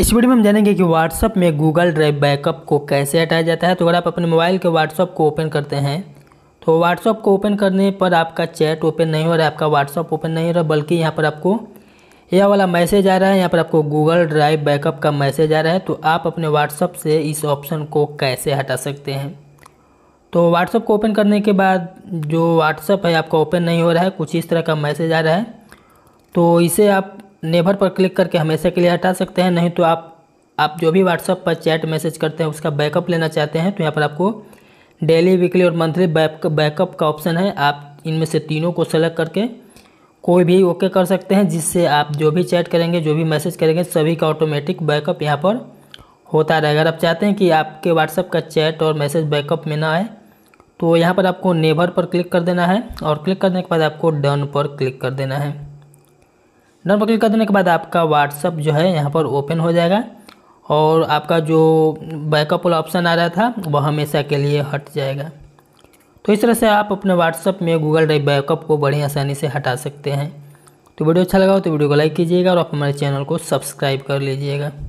इस वीडियो में हम जानेंगे कि व्हाट्सअप में गूगल ड्राइव बैकअप को कैसे हटाया जाता है तो अगर आप अपने मोबाइल के व्हाट्सअप को ओपन करते हैं तो व्हाट्सअप को ओपन करने पर आपका चैट ओपन नहीं हो रहा है आपका व्हाट्सअप ओपन नहीं हो रहा बल्कि यहाँ पर आपको यह वाला मैसेज आ रहा है यहाँ पर आपको गूगल ड्राइव बैकअप का मैसेज आ रहा है तो आप अपने व्हाट्सअप से इस ऑप्शन को कैसे हटा सकते हैं तो व्हाट्सअप को ओपन करने के बाद जो व्हाट्सअप है आपका ओपन नहीं हो रहा है कुछ इस तरह का मैसेज आ रहा है तो इसे आप नेवर पर क्लिक करके हमेशा के लिए हटा सकते हैं नहीं तो आप आप जो भी व्हाट्सअप पर चैट मैसेज करते हैं उसका बैकअप लेना चाहते हैं तो यहाँ पर आपको डेली वीकली और मंथली बैकअप का ऑप्शन है आप इनमें से तीनों को सेलेक्ट करके कोई भी ओके कर सकते हैं जिससे आप जो भी चैट करेंगे जो भी मैसेज करेंगे सभी का ऑटोमेटिक बैकअप यहाँ पर होता रहेगा अगर आप चाहते हैं कि आपके व्हाट्सअप का चैट और मैसेज बैकअप में ना आए तो यहाँ पर आपको नेवर पर क्लिक कर देना है और क्लिक करने के बाद आपको डन पर क्लिक कर देना है डन पर क्लिक कर देने के बाद आपका व्हाट्सअप जो है यहाँ पर ओपन हो जाएगा और आपका जो बैकअप वाला ऑप्शन आ रहा था वह हमेशा के लिए हट जाएगा तो इस तरह से आप अपने व्हाट्सअप में गूगल ड्राइव बैकअप को बड़ी आसानी से हटा सकते हैं तो वीडियो अच्छा लगा हो तो वीडियो को लाइक कीजिएगा और आप हमारे चैनल को सब्सक्राइब कर लीजिएगा